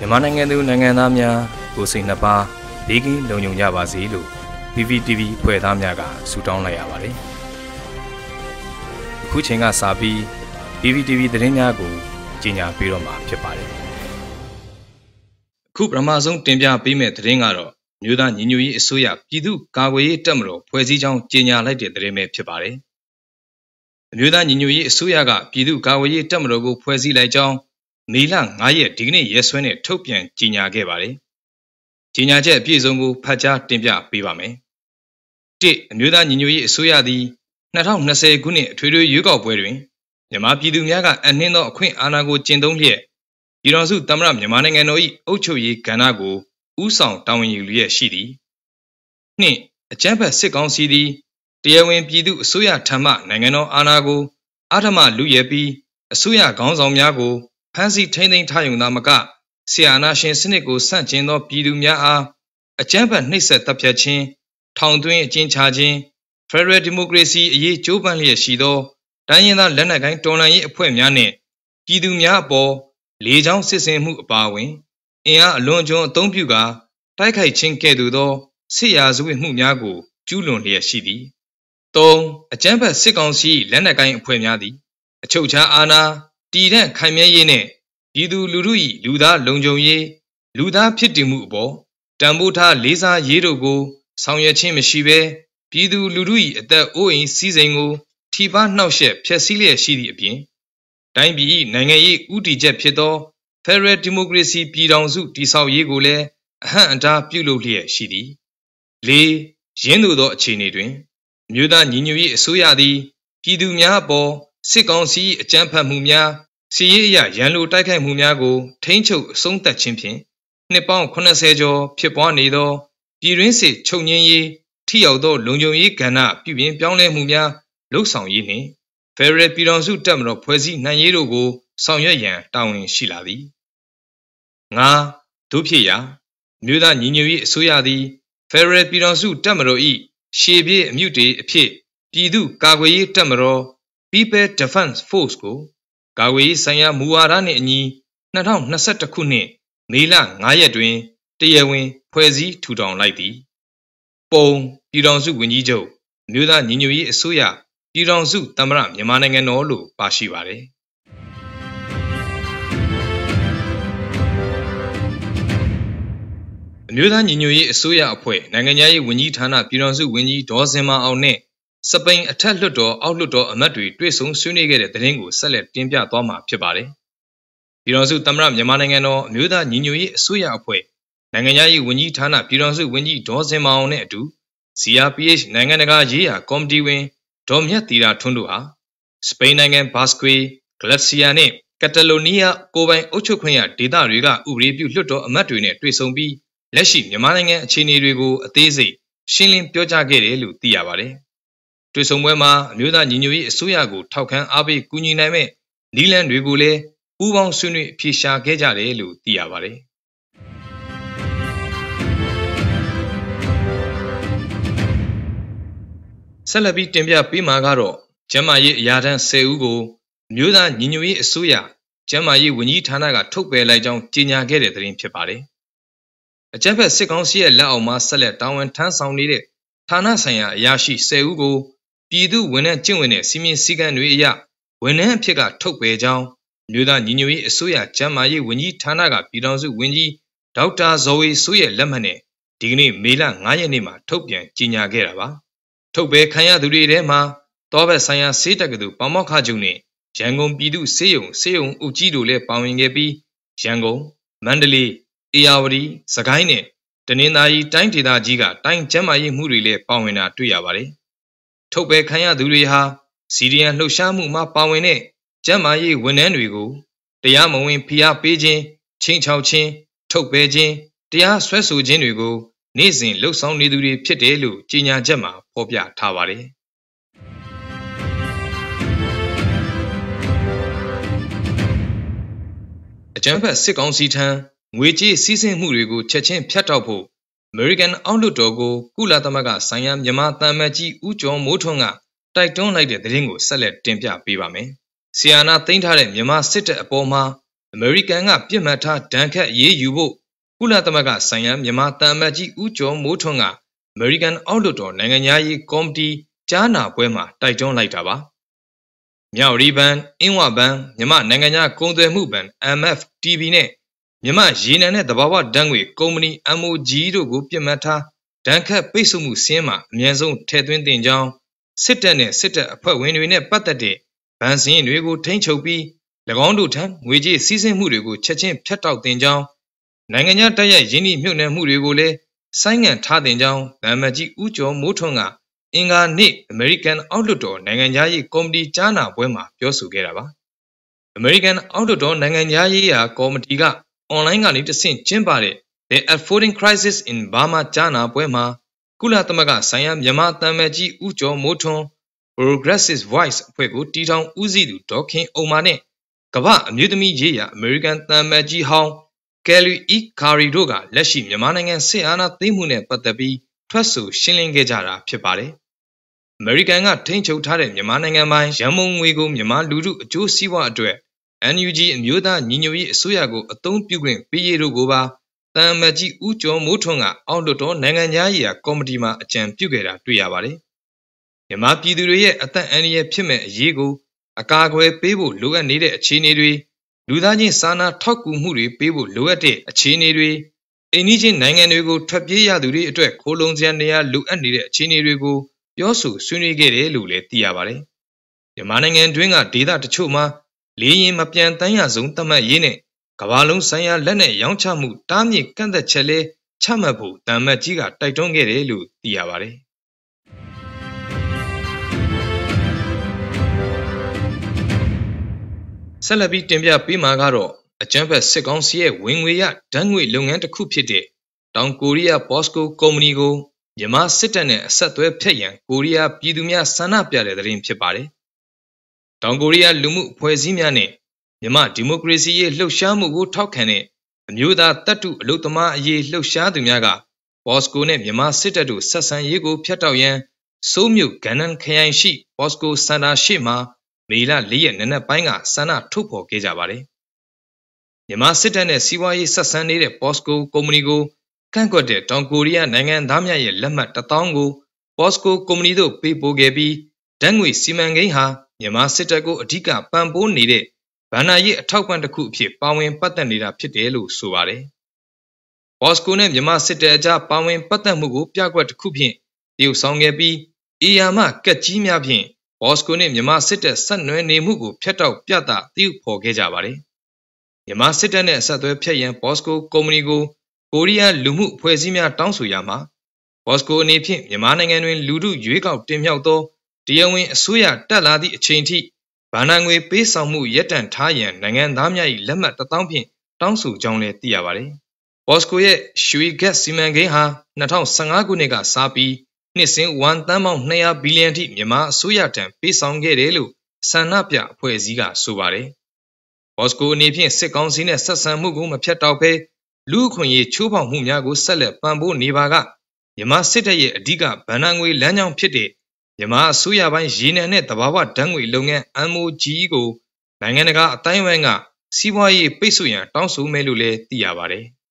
မြန်မာနိုင်ငံသူနိုင်ငံသားများကိုစိတ်နှစ်ပါးဘေးကင်းလုံခြုံကြပါစေလို့ PPTV ဖွဲ့သားများကဆုတောင်းလိုက်ရပါတယ်။အခုချိန်ကစပြီး PPTV သတင်းများကိုကြီးညာပေးတော့မှာဖြစ်ပါတယ်။အခုပထမဆုံးတင်ပြပေးမယ့်သတင်းကတော့မြို့သားညီညွတ်ရေးအစိုးရပြည်သူ့ကာကွယ်ရေးတပ်မတော်ဖွဲ့စည်းကြောင်းကြီးညာလိုက်တဲ့သတင်းပဲဖြစ်ပါတယ်။အမျိုးသားညီညွတ်ရေးအစိုးရကပြည်သူ့ကာကွယ်ရေးတပ်မတော်ကိုဖွဲ့စည်းလိုက်ကြောင်းမေလ9ရက်ဒီကနေ့ရက်စွဲနဲ့ထုတ်ပြန်ကြေညာခဲ့ပါတယ်။ကြေညာချက်အပြည့်စုံကိုဖတ်ကြားတင်ပြပေးပါမယ်။၁အမျိုးသားညီညွတ်ရေးအစိုးရသည်2020ခုနှစ်အထွေထွေရွေးကောက်ပွဲတွင်မြန်မာပြည်သူများကအနှင်းသောအခွင့်အာဏာကိုကျင့်သုံးလျက်ပြည်တော်စုသမ္မတမြန်မာနိုင်ငံတော်၏အုပ်ချုပ်ရေးကဏ္ဍကိုဥဆောင်တာဝန်ယူလျက်ရှိသည်။၂အကြမ်းဖက်စစ်ကောင်စီသည်တရားဝင်ပြည်သူအစိုးရထံမှနိုင်ငံတော်အာဏာကိုအထမလူရဲပြီးအစိုးရခေါင်းဆောင်များကိုဖမ်းဆီးထိန်းသိမ်းထားရုံသာမကဆီယာနာရှင်စနစ်ကိုဆန့်ကျင်သောပြည်သူများအားအကြမ်းဖက်နှိပ်စက်တပ်ဖြတ်ခြင်းထောင်သွင်းအကျဉ်းချခြင်း Federal Democracy အရေးကြိုးပမ်းလျက်ရှိသောတိုင်းရင်းသားလက်နက်ကိုင် တော်လှန်ရေးအဖွဲ့များနှင့်ပြည်သူများအပေါ်လေကြောင်းစစ်ဆင်မှုအပါအဝင်အင်အားအလွန်ကျွံအသုံးပြုကာတိုက်ခိုက်ခြင်းကဲ့သို့သောစစ်ရာဇဝတ်မှုများကိုကျူးလွန်လျက်ရှိသည်3အကြမ်းဖက်စစ်ကောင်စီလက်နက်ကိုင်အဖွဲ့များသည် အချုပ်အခြားအာဏာတည်တံ့ခိုင်မြဲရေးနှင့်ပြည်သူလူထု၏လူသားလုံခြုံရေးလူသားဖြစ်တည်မှုအပေါ်တန်ဖိုးထားလေးစားရေးတို့ကို ဆောင်ရွက်ခြင်းမရှိဘဲပြည်သူလူထု၏အသက်အိုးအိမ်စီးစိမ်ကို ထိပါနှောက်ယှက်ဖျက်ဆီးလျက်ရှိသည့်အပြင်တိုင်းပြည်၏နိုင်ငံရေးဥတီချက်ဖြစ်သော Federal Democracy ပြည်ထောင်စုတည်ဆောက်ရေးကိုလည်းအဟန့်အတားပြုလုပ်လျက်ရှိသည်၄ရင်းသို့သောအခြေအနေတွင်မြို့သားညီညွတ်ရေးအစိုးရသည်ပြည်သူများအပေါ်စစ်ကောင်စီအကြမ်းဖက်မှုများစီရေးအရရန်လိုတိုက်ခိုက်မှုများကို ထိမ့်ချုပ်အဆုံးသတ်ခြင်းဖြင့်နှစ်ပေါင်း80ကျော်ဖြစ်ပွားနေသောပြည်တွင်းစစ်ချုပ်ငြင်းရေးထိရောက်သောလုံခြုံရေးကဏ္ဍပြုပြင်ပြောင်းလဲမှုများလှုပ်ဆောင်ရေးနှင့်ဖယ်ရယ်ပြည်တော်စုတပ်မတော်ဖွဲ့စည်းနိုင်ရေးတို့ကိုဆောင်ရွက်ရန်တာဝန်ရှိလာသည်။၅ဒုဖြစ်ရာမြို့သားညီညွတ်ရေးအစိုးရသည်ဖယ်ရယ်ပြည်တော်စုတပ်မတော်၏ရှေပြေးအမြုတေအဖြစ်ပြည်သူကာကွယ်ရေးတပ်မတော် People Defense Force ကို ကာကွယ်ရေးဆိုင်ရာမူဝါဒနှင့်အညီ2021ခုနှစ်မေလ9ရက်တွင် တရားဝင်ဖွဲ့စည်းထူထောင်လိုက်သည်ပုံပြည်ထောင်စုဝန်ကြီးချုပ်မြို့သားညီညွတ်ရေးအစိုးရပြည်ထောင်စုသမ္မတမြန်မာနိုင်ငံတော်လို့ပါရှိပါတယ်အမျိုးသားညီညွတ်ရေးအစိုးရအဖွဲ့နိုင်ငံခြားရေးဝန်ကြီးဌာနပြည်ထောင်စုဝန်ကြီးဒေါ်စင်မအောင်နဲ့စပိန်အထက်လွှတ်တော်အောက်လွှတ်တော်အမတ်တွေတွေ့ဆုံဆွေးနွေးခဲ့တဲ့သတင်းကိုဆက်လက်တင်ပြသွားမှာဖြစ်ပါတယ်။ပြည်ထောင်စုသမ္မတမြန်မာနိုင်ငံတော်အမျိုးသားညီညွတ်ရေးအစိုးရအဖွဲ့နိုင်ငံခြားရေးဝန်ကြီးဌာနပြည်ထောင်စုဝန်ကြီးဒေါ်စင်မအောင်နဲ့အတူ CRPH နိုင်ငံတကာရေးရာ ကော်မတီဝင်ဒေါ်မြတ်တီရာထွန်းတို့ဟာစပိန်နိုင်ငံဘတ်စကွေဂလက်ဆီယာနဲ့ကက်တလိုနီးယားကိုပိုင်အုပ်ချုပ်ခွင့်ရဒေသတွေကဥပဒေပြုလွှတ်တော်အမတ်တွေနဲ့တွေ့ဆုံပြီးလက်ရှိမြန်မာနိုင်ငံအခြေအနေတွေကိုအသေးစိတ်ရှင်းလင်းပြောကြားခဲ့တယ်လို့သိရပါတယ်။တွေ့ဆုံပွဲမှာအမျိုးသားညီညွတ်ရေးအစိုးရကို ထောက်ခံအားပေးကူညီနိုင်မဲ့နည်းလမ်းတွေကိုလည်းပူးပေါင်းဆွေးနွေးဖြေရှာခဲ့ကြတယ်လို့သိရပါတယ်။ဆက်လက်ပြီးတင်ပြပေးမှာကတော့ကျမ်းမာရေးအရာတန်း10ဦးကိုမြို့သားညီညွတ်ရေးအစိုးရကျမ်းမာရေးဝန်ကြီးဌာနကထုတ်ပယ်လိုက်ကြောင်းကြေညာခဲ့တဲ့သတင်းဖြစ်ပါတယ်အကြက်ဖက်စစ်ကောင်စီရဲ့လက်အောက်မှာဆက်လက်တာဝန်ထမ်းဆောင်နေတဲ့ဌာနဆိုင်ရာအရာရှိ10ဦးကိုပြည်သူဝန်ထမ်းကျင့်ဝင်တဲ့စီမင်းစည်းကမ်းတွေအရဝန်ထမ်းအဖြစ်ကထုတ်ပယ်ကြောင်းမြို့သားညီညွတ်ရေးအစိုးရကျန်းမာရေးဝန်ကြီးဌာနကပြည်ထောင်စုဝန်ကြီးဒေါက်တာဇော်ဝေစိုးရဲ့လက်မှတ်နဲ့ဒီကနေ့မေလ9ရက်နေ့မှာထုတ်ပြန်ကြေညာခဲ့တာပါထုတ်ပယ်ခံရသူတွေထဲမှာတောဘက်ဆိုင်ရာဆေးတက္ကသိုလ်ပမောက္ခချုပ်နဲ့ရန်ကုန်ပြည်သူ့ဆေးရုံဆေးရုံအုပ်ကြီးတို့လည်းပါဝင်ခဲ့ပြီးရန်ကုန်မန္တလေးဧရာဝတီ၊စကိုင်းနဲ့တနင်္သာရီတိုင်းဒေသကြီးကတိုင်းကျန်းမာရေးမှုတွေလည်းပါဝင်တာတွေ့ရပါတယ်။ထုတ်ပယ်ခံရသူတွေဟာ CDN လှုပ်ရှားမှုမှာပါဝင်တဲ့ကျန်းမာရေးဝန်ထမ်းတွေကိုတရားမဝင်ဖိအားပေးခြင်း၊ချိန်ချောက်ခြင်း၊ထုတ်ပယ်ခြင်း၊တရားဆွဲဆိုခြင်းတွေကို နေ့စဉ်လှုပ်ဆောင်နေသူတွေဖြစ်တယ်လို့ကြေညာချက်မှာဖော်ပြထားပါတယ်။အကြမ်းဖက်စစ်ကောင်စီထံငွေကြေးစီးဆင်းမှုတွေကိုချက်ချင်းဖြတ်တောက်ဖို့ American အောက်လွှတ်တော်ကို ကုလသမဂ္ဂဆိုင်ရာမြန်မာသံမတ်ကြီးဦးကျော်မိုးထွန်းကတိုက်တွန်းလိုက်တဲ့သတင်းကိုဆက်လက်တင်ပြပေးပါမယ်။ဆီယာနာသိမ်းထားတဲ့မြန်မာစစ်တပ်အပေါ်မှာ American ကပြစ်မှတ်ထားဒဏ်ခတ်ရေးယူဖို့ကုလသမဂ္ဂဆိုင်ရာမြန်မာသံမတ်ကြီးဦးကျော်မိုးထွန်းက American အောက်လွှတ်တော်နိုင်ငံသားရေးကော်မတီကြားနာပွဲမှာတိုက်တွန်းလိုက်တာပါ။မြောက်ရီဘန်အင်းဝဘန်မြမနိုင်ငံသားကုန်သွယ်မှုဘန် MFTB နဲ့မြမရေနံနဲ့တဘာဝဓာတ်ငွေကုမ္ပဏီ MOG တို့ကိုပြစ်မှတ်ထားဒဏ်ခတ်ပိတ်ဆို့မှုစင်းမှာအမြန်ဆုံးထည့်သွင်းတင်ကြောင်းစစ်တပ်နဲ့စစ်တပ်အဖွဲ့ဝင်တွေနဲ့ပတ်သက်တဲ့ဗန်စင်းတွေကိုထိန်းချုပ်ပြီး၎င်းတို့ထံငွေကြေးစီးဆင်းမှုတွေကိုချက်ချင်းဖျက်တောက်တင်ကြောင်းနိုင်ငံခြားတိုက်ရိုက်ရင်းနှီးမြှုပ်နှံမှုတွေကိုလည်းဆိုင်းငံ့ထားတင်ကြောင်းဗန်မကြီးဦးကျော်မိုးထွန်းကအင်္ဂါနေ့ American အောက်လွှတ်တော်နိုင်ငံခြားရေးကော်မတီကြားနာပွဲမှာပြောဆိုခဲ့တာပါ American အောက်လွှတ်တော်နိုင်ငံခြားရေးရာကော်မတီကအွန်လိုင်းကနေတဆင့်ကျင်းပတဲ့ The Unfolding Crisis in Burma ကြားနာပွဲမှာကုလသမဂ္ဂဆိုင်ရာမြန်မာတမ်မကြီးဦးကျော်မိုးထွန်း Progressive Voice အဖွဲ့ကိုတီထောင်ဦးစီးသူဒေါခင်အုံမာနဲ့ကမ္ဘာအမျိုးသမီးရေးရာ American တမ်မကြီးဟောင်း Kelly E. Curry တို့ကလက်ရှိမြန်မာနိုင်ငံစစ်အာဏာသိမ်းမှုနဲ့ပတ်သက်ပြီးထွက်ဆို ရှင်းလင်းခဲ့ကြတာဖြစ်ပါတယ်။ American ကထိန်းချုပ်ထားတဲ့မြန်မာနိုင်ငံပိုင်းရန်မုံငွေကိုမြန်မာလူထုအကျိုးစီးပွားအတွက် NUG အမျိုးသားညီညွတ်ရေးအစိုးရကိုအသုံးပြုခွင့်ပေးရတို့ကိုပါတမ်မကြီးဦးကျော်မိုးထွန်းကအောက်လွှတ်တော်နိုင်ငံသားရေးရာကော်မတီမှအကြံပြုခဲ့တာတွေ့ရပါတယ်။မြန်မာပြည်သူတွေရဲ့အသက်အန္တရာယ် ဖြစ်မဲ့အရေးကိုအကာအကွယ်ပေးဖို့လိုအပ်နေတဲ့အခြေအနေတွေလူသားချင်းစာနာထောက်ကူမှုတွေပေးဖို့လိုအပ်တဲ့အခြေအနေတွေအိမ်နီးချင်းနိုင်ငံတွေကိုထွက်ပြေးရသူတွေအတွက်ခိုးလုံစရာနေရာလိုအပ်နေတဲ့အခြေအနေတွေကိုပြောဆိုဆွေးနွေးခဲ့တယ်လို့လည်းသိရပါတယ်။မြန်မာနိုင်ငံတွင်းကဒေသတချို့မှာလေရင်မပြန်တမ်းရဆုံးသတ်မှတ်ရေးနဲ့ကဘာလုံးဆိုင်ရာလက်နဲ့ရောင်းချမှုတားမြစ်ကန့်သက်ချက်လဲချမှတ်ဖို့တန်မတ်ကြီးကတိုက်တွန်းခဲ့တယ်လို့သိရပါတယ်။ဆက်လက်ပြီးတင်ပြပေးမှာကတော့အကြံဖက်စစ်ကောင်းစီရဲ့ဝင်ငွေရဓာတ်ငွေလုပ်ငန်းတစ်ခုဖြစ်တဲ့တောင်ကိုရီးယား POSCO ကုမ္ပဏီကိုမြန်မာစစ်တပ်နဲ့အဆက်အသွယ်ဖျက်ရန်ကိုရီးယားပြည်သူများဆန္ဒပြတဲ့တဲ့ရင်ဖြစ်ပါတယ်။တောင်ကိုရီးယားလူမှုအဖွဲ့အစည်းများနဲ့မြန်မာဒီမိုကရေစီရေးလှုပ်ရှားမှုကိုထောက်ခံတဲ့အမျိုးသားတပ်တုအလုသမားအရေးလှုပ်ရှားသူများကဘော့စကိုနဲ့မြန်မာစစ်တပ်တို့ဆက်ဆံရေးကိုဖျက်တောက်ရန်စိုးမြို့ဂန္နန်ခရိုင်ရှိဘော့စကိုစန္ဒာရှိမှာ မေလ၄ရက်နနက်ပိုင်းကဆန္ဒထုတ်ဖော်ခဲ့ကြပါတယ်။မြန်မာစစ်တပ်နဲ့စီးပွားရေးဆက်ဆံနေတဲ့ဘော့စကိုကုမ္ပဏီကိုကန့်ကွက်တဲ့တောင်ကိုရီးယားနိုင်ငံသားများရဲ့လက်မှတ်1000ကို POSCO ကုမ္ပဏီတို့ပေးပို့ခဲ့ပြီးဓာတ်ငွေစီမံကိန်းဟာမြန်မာစစ်တပ်ကိုအဓိကပံ့ပိုးနေတဲ့ဗန္နာရေးအထောက်ပံ့တစ်ခုအဖြစ်ပါဝင်ပတ်သက်နေတာဖြစ်တယ်လို့ဆိုပါတယ်။ဘော့စကိုနဲ့မြန်မာစစ်တပ်အကြားပါဝင်ပတ်သက်မှုကိုပြကွက်တစ်ခုဖြင့်တရုတ်ဆောင်ခဲ့ပြီးအီယာမကက်ကြီးများဖြင့်ဘော့စကိုနဲ့မြန်မာစစ်တပ်ဆက်နွယ်နေမှုကိုဖျက်တောက်ပြသတရုတ်ဖော်ခဲ့ကြပါတယ်။မြန်မာစစ်တပ်နဲ့ဆက်သွဲဖျက်ရန်ဘော့စကိုကုမ္ပဏီကိုကိုရီးယားလူမှုအဖွဲ့အစည်းများတောင်းဆိုရမှာဘော့စကိုအနေဖြင့်မြန်မာနိုင်ငံတွင်လူမှုရွေးကောက်တင်မြှောက်သောတရားဝင်အစိုးရတက်လာသည့်အချိန်ထိဘာနာငွေပေးဆောင်မှုရပ်တန့်ထားရန်နိုင်ငံသားများ၏လက်မှတ်1000ဖြင့်တောင်းဆိုကြောင်းလည်းသိရပါတယ်။ POSCO ရဲ့ရွှေဂက်စီမံကိန်းဟာ2015ခုနှစ်ကစပြီးနှစ်စဉ်1သန်းပေါင်း200ဘီလီယံထိမြန်မာအစိုးရထံပေးဆောင်ခဲ့တယ်လို့ဆန္ဒပြအဖွဲ့အစည်းကဆိုပါတယ်။ POSCO အနေဖြင့်စစ်ကောင်စီနဲ့ဆက်ဆံမှုကိုမဖြတ်တောက်ဘဲလူ့အခွင့်အရေးချိုးဖောက်မှုများကိုဆက်လက်ပံ့ပိုးနေပါကမြန်မာစစ်တပ်ရဲ့အဓိကဗဏ္ဍာငွေလမ်းကြောင်းဖြစ်တဲ့မြန်မာအစိုးရပိုင်းရေနံနဲ့တဘာဝဓာတ်ငွေလုပ်ငန်း MOGE ကိုနိုင်ငံတကာအတိုင်းအဝိုင်းကစီးပွားရေးပိတ်ဆို့ရန်တောင်းဆိုမယ်လို့လည်းသိရပါတယ်။